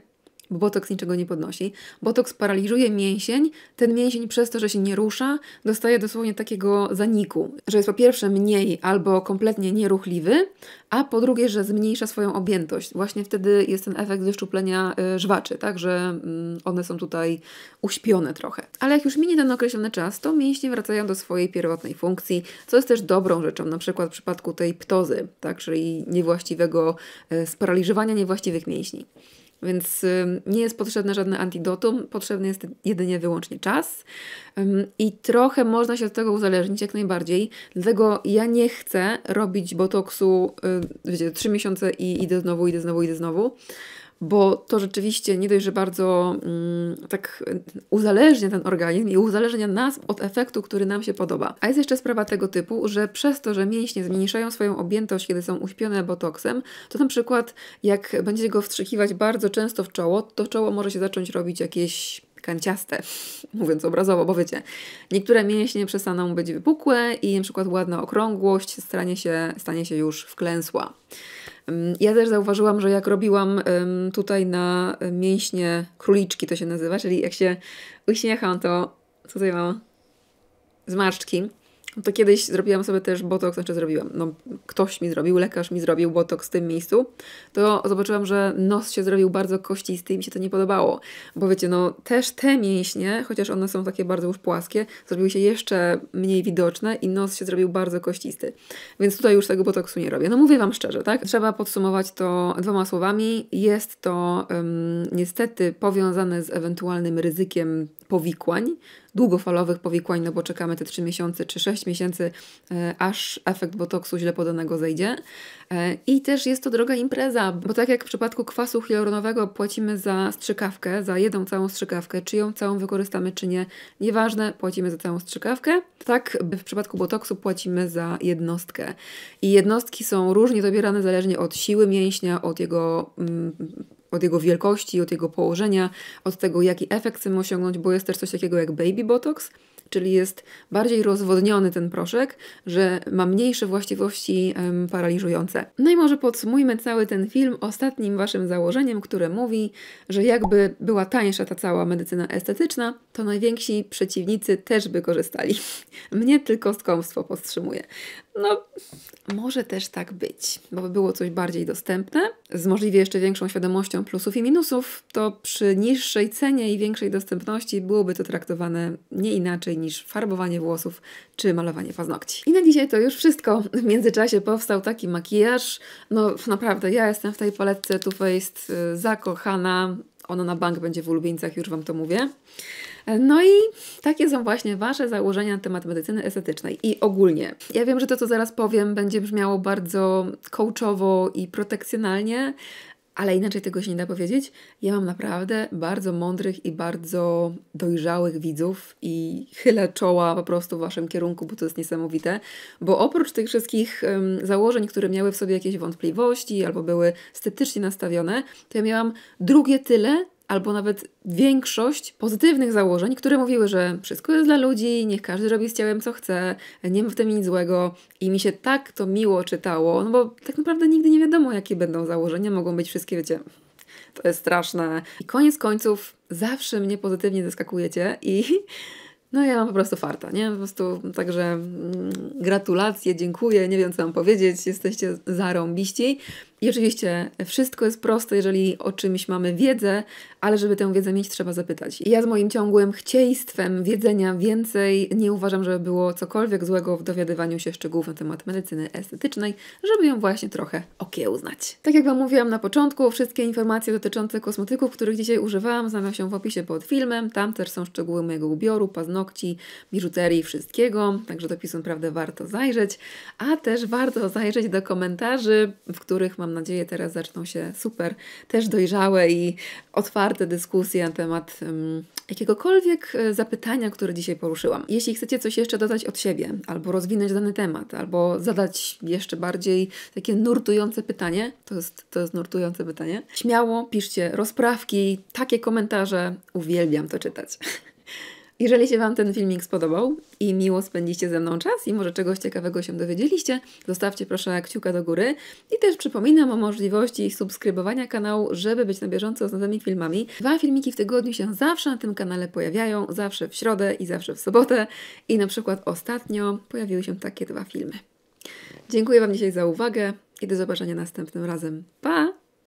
bo botoks niczego nie podnosi. Botoks paraliżuje mięsień, ten mięsień przez to, że się nie rusza, dostaje dosłownie takiego zaniku, że jest po pierwsze mniej albo kompletnie nieruchliwy, a po drugie, że zmniejsza swoją objętość. Właśnie wtedy jest ten efekt wyszczuplenia y, żwaczy, tak, że mm, one są tutaj uśpione trochę. Ale jak już minie ten określony czas, to mięśnie wracają do swojej pierwotnej funkcji, co jest też dobrą rzeczą, na przykład w przypadku tej ptozy, tak, czyli niewłaściwego y, sparaliżowania niewłaściwych mięśni. Więc nie jest potrzebne żadne antidotum, potrzebny jest jedynie wyłącznie czas. I trochę można się od tego uzależnić jak najbardziej. Dlatego ja nie chcę robić botoksu, y, wiecie, 3 miesiące i idę znowu, idę znowu, idę znowu bo to rzeczywiście nie dość, że bardzo mm, tak uzależnia ten organizm i uzależnia nas od efektu, który nam się podoba. A jest jeszcze sprawa tego typu, że przez to, że mięśnie zmniejszają swoją objętość, kiedy są uśpione botoksem, to na przykład jak będziecie go wstrzykiwać bardzo często w czoło, to czoło może się zacząć robić jakieś kanciaste, mówiąc obrazowo, bo wiecie, niektóre mięśnie przestaną być wypukłe i na przykład ładna okrągłość stanie się, stanie się już wklęsła. Ja też zauważyłam, że jak robiłam tutaj na mięśnie króliczki, to się nazywa, czyli jak się uśmiecham, to tutaj mam zmarszczki no to kiedyś zrobiłam sobie też botoks, znaczy zrobiłam, no ktoś mi zrobił, lekarz mi zrobił botoks w tym miejscu, to zobaczyłam, że nos się zrobił bardzo kościsty i mi się to nie podobało. Bo wiecie, no też te mięśnie, chociaż one są takie bardzo już płaskie, zrobiły się jeszcze mniej widoczne i nos się zrobił bardzo kościsty. Więc tutaj już tego botoksu nie robię. No mówię Wam szczerze, tak? Trzeba podsumować to dwoma słowami. Jest to um, niestety powiązane z ewentualnym ryzykiem powikłań, długofalowych powikłań, no bo czekamy te 3 miesiące czy 6 miesięcy, e, aż efekt botoksu źle podanego zejdzie. E, I też jest to droga impreza, bo tak jak w przypadku kwasu hialuronowego płacimy za strzykawkę, za jedną całą strzykawkę, czy ją całą wykorzystamy, czy nie, nieważne, płacimy za całą strzykawkę. Tak w przypadku botoksu płacimy za jednostkę. I jednostki są różnie dobierane zależnie od siły mięśnia, od jego mm, od jego wielkości, od jego położenia, od tego, jaki efekt chcemy osiągnąć, bo jest też coś takiego jak baby botox, czyli jest bardziej rozwodniony ten proszek, że ma mniejsze właściwości em, paraliżujące. No i może podsumujmy cały ten film ostatnim waszym założeniem, które mówi, że jakby była tańsza ta cała medycyna estetyczna, to najwięksi przeciwnicy też by korzystali. Mnie tylko skąpstwo powstrzymuje. No, może też tak być, bo by było coś bardziej dostępne, z możliwie jeszcze większą świadomością plusów i minusów, to przy niższej cenie i większej dostępności byłoby to traktowane nie inaczej niż farbowanie włosów czy malowanie paznokci. I na dzisiaj to już wszystko. W międzyczasie powstał taki makijaż. No naprawdę, ja jestem w tej paletce Too Faced y, zakochana. Ona na bank będzie w ulubieńcach, już Wam to mówię. No i takie są właśnie Wasze założenia na temat medycyny estetycznej i ogólnie. Ja wiem, że to, co zaraz powiem, będzie brzmiało bardzo coachowo i protekcjonalnie, ale inaczej tego się nie da powiedzieć. Ja mam naprawdę bardzo mądrych i bardzo dojrzałych widzów i chylę czoła po prostu w waszym kierunku, bo to jest niesamowite. Bo oprócz tych wszystkich um, założeń, które miały w sobie jakieś wątpliwości albo były sceptycznie nastawione, to ja miałam drugie tyle albo nawet większość pozytywnych założeń, które mówiły, że wszystko jest dla ludzi, niech każdy robi z ciałem co chce, nie ma w tym nic złego i mi się tak to miło czytało, no bo tak naprawdę nigdy nie wiadomo, jakie będą założenia, mogą być wszystkie, wiecie, to jest straszne. I koniec końców zawsze mnie pozytywnie zaskakujecie i no ja mam po prostu farta, nie? Po prostu także mm, gratulacje, dziękuję, nie wiem co mam powiedzieć, jesteście zarąbiści. I oczywiście wszystko jest proste, jeżeli o czymś mamy wiedzę, ale żeby tę wiedzę mieć, trzeba zapytać. I ja z moim ciągłym chcieństwem wiedzenia więcej nie uważam, żeby było cokolwiek złego w dowiadywaniu się szczegółów na temat medycyny estetycznej, żeby ją właśnie trochę okiełznać. Tak jak Wam mówiłam na początku, wszystkie informacje dotyczące kosmetyków, których dzisiaj używałam, znajdują się w opisie pod filmem. Tam też są szczegóły mojego ubioru, paznokci, biżuterii, wszystkiego. Także do pisu naprawdę warto zajrzeć. A też warto zajrzeć do komentarzy, w których mam mam nadzieję teraz zaczną się super, też dojrzałe i otwarte dyskusje na temat um, jakiegokolwiek e, zapytania, które dzisiaj poruszyłam. Jeśli chcecie coś jeszcze dodać od siebie, albo rozwinąć dany temat, albo zadać jeszcze bardziej takie nurtujące pytanie, to jest, to jest nurtujące pytanie, śmiało piszcie rozprawki, takie komentarze, uwielbiam to czytać. Jeżeli się Wam ten filmik spodobał i miło spędziście ze mną czas i może czegoś ciekawego się dowiedzieliście, zostawcie proszę kciuka do góry i też przypominam o możliwości subskrybowania kanału, żeby być na bieżąco z nowymi filmami. Dwa filmiki w tygodniu się zawsze na tym kanale pojawiają, zawsze w środę i zawsze w sobotę i na przykład ostatnio pojawiły się takie dwa filmy. Dziękuję Wam dzisiaj za uwagę i do zobaczenia następnym razem. Pa!